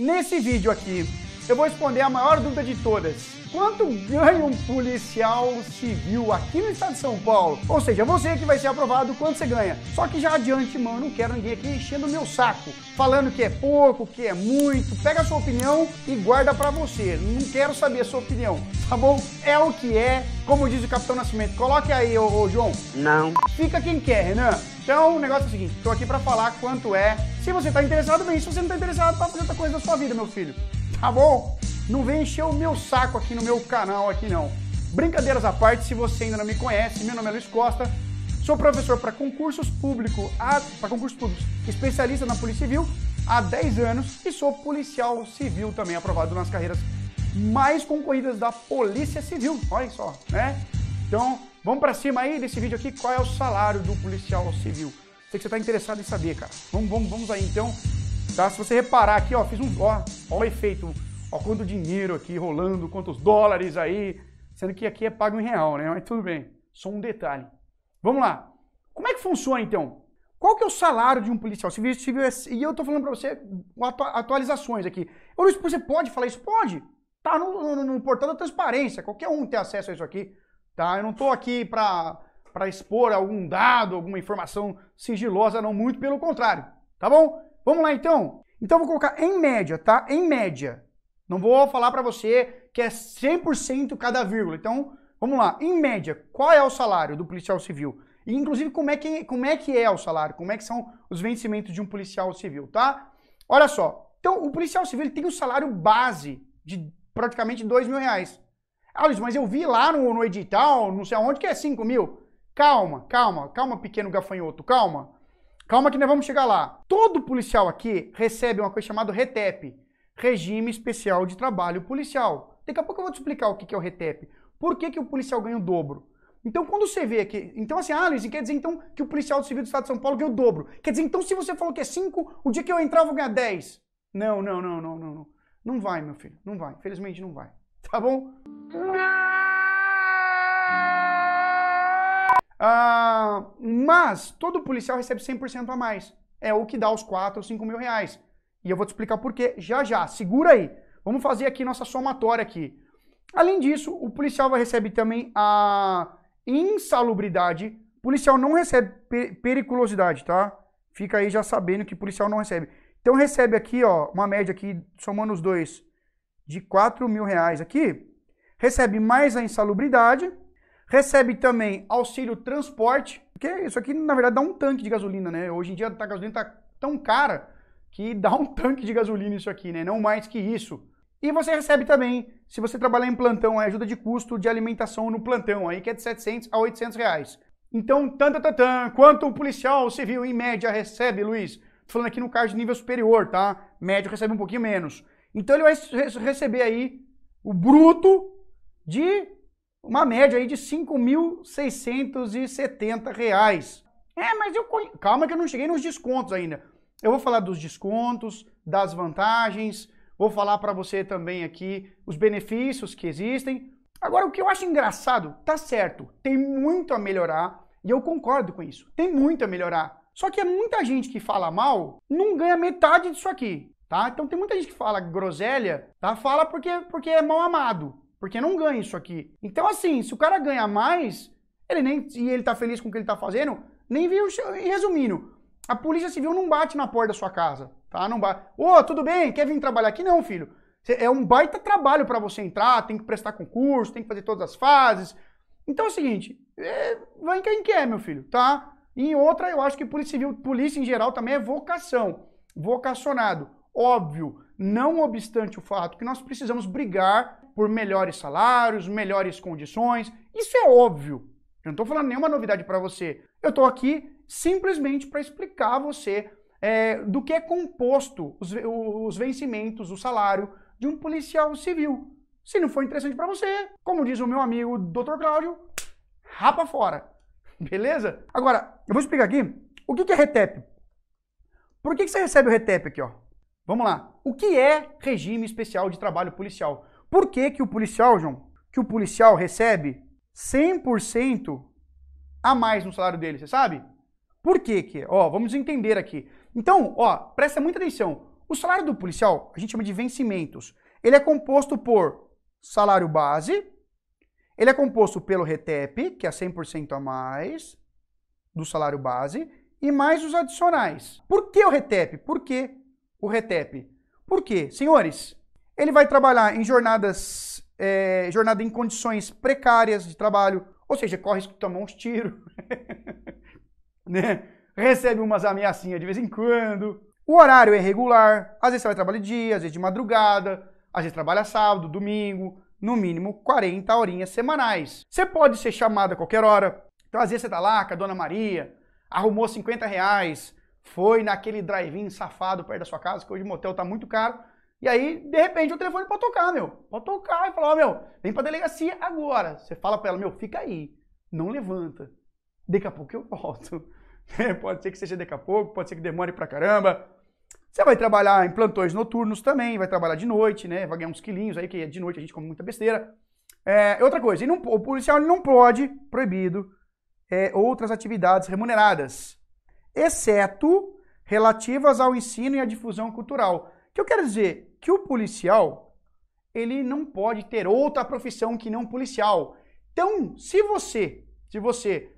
Nesse vídeo aqui, eu vou responder a maior dúvida de todas. Quanto ganha um policial civil aqui no estado de São Paulo? Ou seja, você que vai ser aprovado, quanto você ganha? Só que já adiante mano eu não quero ninguém aqui enchendo o meu saco, falando que é pouco, que é muito. Pega a sua opinião e guarda pra você. Não quero saber a sua opinião, tá bom? É o que é, como diz o Capitão Nascimento. Coloque aí, ô, ô João. Não. Fica quem quer, Renan. Então, o negócio é o seguinte, tô aqui pra falar quanto é se você está interessado, bem. Se você não está interessado, para fazer outra coisa da sua vida, meu filho. Tá bom? Não vem encher o meu saco aqui no meu canal aqui não. Brincadeiras à parte, se você ainda não me conhece, meu nome é Luiz Costa. Sou professor para concursos públicos, para concursos públicos, especialista na Polícia Civil há 10 anos e sou policial civil também aprovado nas carreiras mais concorridas da Polícia Civil. Olha só, né? Então, vamos para cima aí desse vídeo aqui, qual é o salário do policial civil? Sei que você está interessado em saber, cara. Vamos, vamos, vamos aí então. Tá? Se você reparar aqui, ó, fiz um. Ó, ó o efeito. Ó, quanto dinheiro aqui rolando, quantos dólares aí. Sendo que aqui é pago em real, né? Mas tudo bem. Só um detalhe. Vamos lá. Como é que funciona então? Qual que é o salário de um policial civil? civil é, e eu estou falando para você atualizações aqui. Eu você pode falar isso? Pode. Tá no, no, no portal da transparência. Qualquer um tem acesso a isso aqui. Tá? Eu não estou aqui para para expor algum dado, alguma informação sigilosa, não muito, pelo contrário, tá bom? Vamos lá então. Então vou colocar em média, tá? Em média. Não vou falar para você que é 100% cada vírgula. Então, vamos lá. Em média, qual é o salário do policial civil? E, inclusive, como é, que, como é que é o salário? Como é que são os vencimentos de um policial civil, tá? Olha só. Então, o policial civil tem um salário base de praticamente dois mil reais. Ah, Luiz, mas eu vi lá no, no edital, não sei aonde, que é 5 mil. Calma, calma, calma, pequeno gafanhoto, calma. Calma que nós vamos chegar lá. Todo policial aqui recebe uma coisa chamada RETEP, Regime Especial de Trabalho Policial. Daqui a pouco eu vou te explicar o que é o RETEP. Por que, que o policial ganha o dobro? Então, quando você vê que. Então, assim, ah, Luiz, quer dizer então que o policial do civil do Estado de São Paulo ganha o dobro. Quer dizer, então, se você falou que é 5, o dia que eu entrar eu vou ganhar 10. Não, não, não, não, não, não. Não vai, meu filho. Não vai. Infelizmente, não vai. Tá bom? Ah, mas todo policial recebe 100% a mais. É o que dá os 4 ou 5 mil reais. E eu vou te explicar por quê já já. Segura aí. Vamos fazer aqui nossa somatória aqui. Além disso, o policial vai receber também a insalubridade. O policial não recebe periculosidade, tá? Fica aí já sabendo que policial não recebe. Então recebe aqui, ó, uma média aqui, somando os dois, de 4 mil reais aqui. Recebe mais a insalubridade Recebe também auxílio transporte, porque isso aqui na verdade dá um tanque de gasolina, né? Hoje em dia tá, a gasolina tá tão cara que dá um tanque de gasolina isso aqui, né? Não mais que isso. E você recebe também, se você trabalhar em plantão, a é ajuda de custo de alimentação no plantão, aí que é de 700 a 800 reais. Então, tantatatã, quanto o policial civil em média recebe, Luiz? Tô falando aqui no card de nível superior, tá? Médio recebe um pouquinho menos. Então ele vai receber aí o bruto de uma média aí de R$ 5.670. É, mas eu conhe... calma que eu não cheguei nos descontos ainda. Eu vou falar dos descontos, das vantagens, vou falar para você também aqui os benefícios que existem. Agora o que eu acho engraçado, tá certo, tem muito a melhorar e eu concordo com isso. Tem muito a melhorar. Só que é muita gente que fala mal, não ganha metade disso aqui, tá? Então tem muita gente que fala groselha, tá? Fala porque porque é mal amado. Porque não ganha isso aqui. Então, assim, se o cara ganha mais, ele nem. E ele tá feliz com o que ele tá fazendo, nem viu. Resumindo, a polícia civil não bate na porta da sua casa, tá? Não bate. Ô, oh, tudo bem? Quer vir trabalhar aqui? Não, filho. É um baita trabalho para você entrar, tem que prestar concurso, tem que fazer todas as fases. Então é o seguinte, é, vai quem quer, meu filho, tá? E outra, eu acho que polícia civil, polícia em geral também é vocação, vocacionado. Óbvio, não obstante o fato que nós precisamos brigar por melhores salários, melhores condições. Isso é óbvio. Eu não estou falando nenhuma novidade para você. Eu estou aqui simplesmente para explicar a você é, do que é composto os, os vencimentos, o salário de um policial civil. Se não for interessante para você, como diz o meu amigo Dr. Cláudio, rapa fora. Beleza? Agora, eu vou explicar aqui o que é RETEP. Por que você recebe o RETEP aqui, ó? Vamos lá. O que é regime especial de trabalho policial? Por que, que o policial, João, que o policial recebe 100% a mais no salário dele, você sabe? Por que que? Ó, vamos entender aqui. Então, ó, presta muita atenção. O salário do policial, a gente chama de vencimentos. Ele é composto por salário base, ele é composto pelo RETEP, que é 100% a mais do salário base, e mais os adicionais. Por que o RETEP? Por que o RETEP? Por quê? Senhores, ele vai trabalhar em jornadas, é, jornada em condições precárias de trabalho, ou seja, corre risco de tomar uns tiros, né? recebe umas ameaçinhas de vez em quando. O horário é regular, às vezes você vai trabalhar de dia, às vezes de madrugada, às vezes trabalha sábado, domingo, no mínimo 40 horinhas semanais. Você pode ser chamado a qualquer hora, então às vezes você tá lá com a Dona Maria, arrumou 50 reais, foi naquele drive-in safado perto da sua casa, que hoje o motel tá muito caro, e aí, de repente, o telefone pode tocar, meu. Pode tocar e falar, ó, oh, meu, vem pra delegacia agora. Você fala pra ela, meu, fica aí. Não levanta. Daqui a pouco eu volto. É, pode ser que seja daqui a pouco, pode ser que demore pra caramba. Você vai trabalhar em plantões noturnos também, vai trabalhar de noite, né? Vai ganhar uns quilinhos aí, que de noite a gente come muita besteira. É, outra coisa, não, o policial não pode, proibido, é, outras atividades remuneradas, exceto relativas ao ensino e à difusão cultural. O que eu quero dizer? Que o policial, ele não pode ter outra profissão que não policial. Então, se você, se você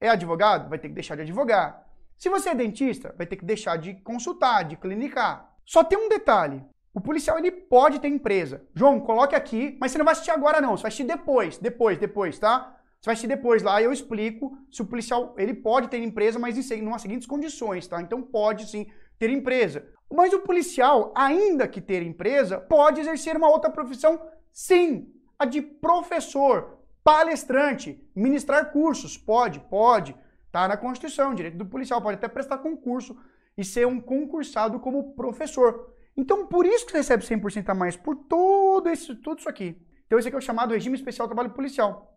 é advogado, vai ter que deixar de advogar. Se você é dentista, vai ter que deixar de consultar, de clinicar. Só tem um detalhe. O policial ele pode ter empresa. João, coloque aqui, mas você não vai assistir agora não, você vai assistir depois, depois, depois, tá? Você vai assistir depois lá e eu explico se o policial, ele pode ter empresa, mas em, em umas seguintes condições, tá? Então pode sim ter empresa. Mas o policial, ainda que ter empresa, pode exercer uma outra profissão, sim, a de professor, palestrante, ministrar cursos, pode, pode, tá na Constituição, direito do policial, pode até prestar concurso e ser um concursado como professor. Então, por isso que você recebe 100% a mais, por todo isso tudo isso aqui. Então, esse aqui é o chamado regime especial do trabalho policial.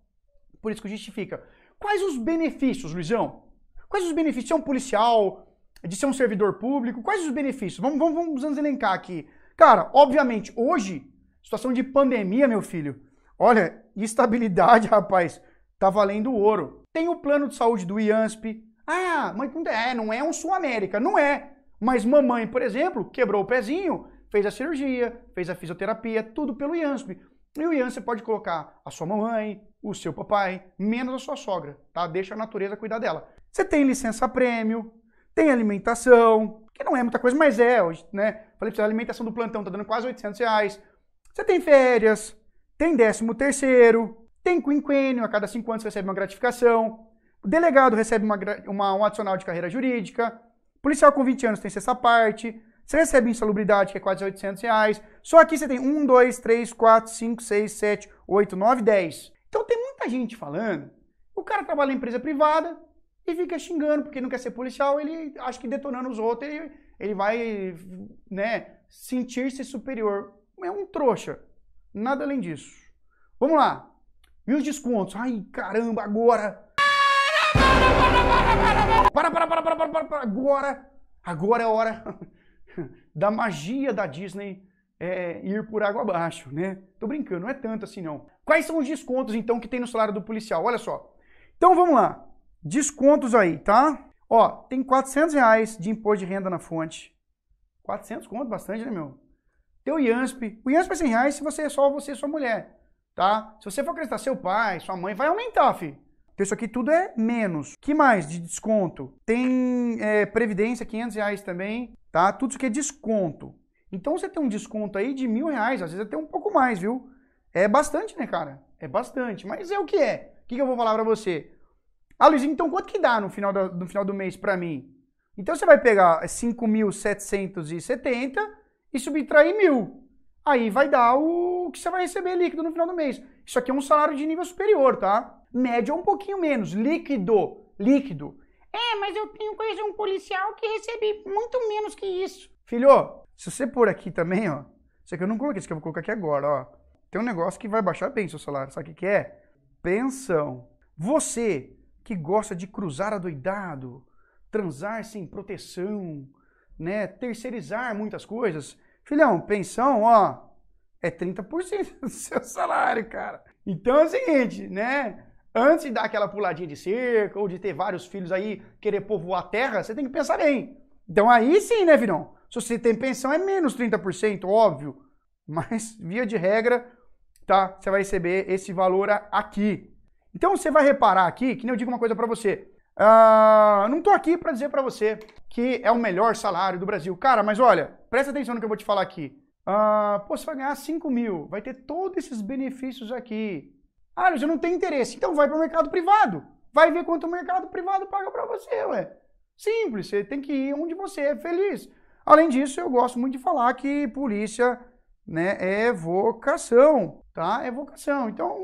Por isso que justifica. Quais os benefícios, Luizão? Quais os benefícios? Você é um policial, de ser um servidor público? Quais os benefícios? Vamos, vamos, vamos nos elencar aqui. Cara, obviamente, hoje, situação de pandemia, meu filho, olha, estabilidade, rapaz, tá valendo ouro. Tem o plano de saúde do IANSP. Ah, mas não é, não é um Sul América, não é. Mas mamãe, por exemplo, quebrou o pezinho, fez a cirurgia, fez a fisioterapia, tudo pelo IANSP. E o IANSP pode colocar a sua mamãe, o seu papai, menos a sua sogra, tá? Deixa a natureza cuidar dela. Você tem licença prêmio, tem alimentação, que não é muita coisa, mas é hoje, né? Falei pra você, a alimentação do plantão tá dando quase 800 reais. Você tem férias, tem décimo terceiro, tem quinquênio, a cada cinco anos você recebe uma gratificação. O delegado recebe uma, uma, um adicional de carreira jurídica. Policial com 20 anos tem sexta parte. Você recebe insalubridade, que é quase 800 reais. Só aqui você tem 1, 2, 3, 4, 5, 6, 7, 8, 9, 10. Então tem muita gente falando. O cara trabalha em empresa privada, e fica xingando, porque não quer ser policial, ele acha que detonando os outros, ele, ele vai, né, sentir-se superior. É um trouxa. Nada além disso. Vamos lá. E os descontos? Ai, caramba, agora! Para, para, para, para, para, para, para. agora! Agora é hora da magia da Disney é, ir por água abaixo, né? Tô brincando, não é tanto assim não. Quais são os descontos então que tem no salário do policial? Olha só. Então vamos lá. Descontos aí, tá? Ó, tem 400 reais de imposto de renda na fonte. 400 conto, bastante, né, meu? Tem o IANSP. O IANSP é 100 reais se você é só você e sua mulher, tá? Se você for acreditar seu pai, sua mãe, vai aumentar, fi. Então isso aqui tudo é menos. que mais de desconto? Tem é, previdência, 500 reais também, tá? Tudo isso aqui é desconto. Então você tem um desconto aí de mil reais, às vezes até um pouco mais, viu? É bastante, né, cara? É bastante, mas é o que é. O que, que eu vou falar para você? Ah, Luiz, então quanto que dá no final do, no final do mês para mim? Então você vai pegar 5.770 e subtrair mil. Aí vai dar o que você vai receber líquido no final do mês. Isso aqui é um salário de nível superior, tá? Médio é um pouquinho menos. Líquido, líquido. É, mas eu tenho conheço um policial que recebe muito menos que isso. Filho, se você pôr aqui também, ó. Isso aqui eu não coloquei, isso aqui eu vou colocar aqui agora, ó. Tem um negócio que vai baixar bem seu salário. Sabe o que, que é? Pensão. Você que gosta de cruzar adoidado, transar sem proteção, né, terceirizar muitas coisas. Filhão, pensão, ó, é 30% do seu salário, cara. Então é o seguinte, né? Antes de dar aquela puladinha de cerca ou de ter vários filhos aí, querer povoar a terra, você tem que pensar bem. Então aí sim, né, Virão? Se você tem pensão, é menos 30%, óbvio. Mas, via de regra, tá? Você vai receber esse valor aqui. Então você vai reparar aqui, que nem eu digo uma coisa para você. Uh, não tô aqui para dizer para você que é o melhor salário do Brasil. Cara, mas olha, presta atenção no que eu vou te falar aqui. Uh, pô, você vai ganhar 5 mil, vai ter todos esses benefícios aqui. Ah, eu não tenho interesse. Então vai para o mercado privado. Vai ver quanto o mercado privado paga para você, ué. Simples, você tem que ir onde você é feliz. Além disso, eu gosto muito de falar que polícia né, é vocação, tá? É vocação. Então,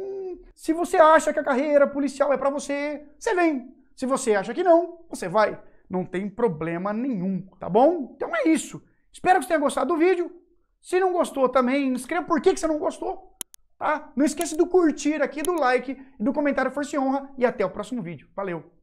se você acha que a carreira policial é para você, você vem. Se você acha que não, você vai. Não tem problema nenhum, tá bom? Então é isso. Espero que você tenha gostado do vídeo. Se não gostou também, escreva por que, que você não gostou, tá? Não esqueça do curtir aqui, do like, do comentário Força e Honra e até o próximo vídeo. Valeu!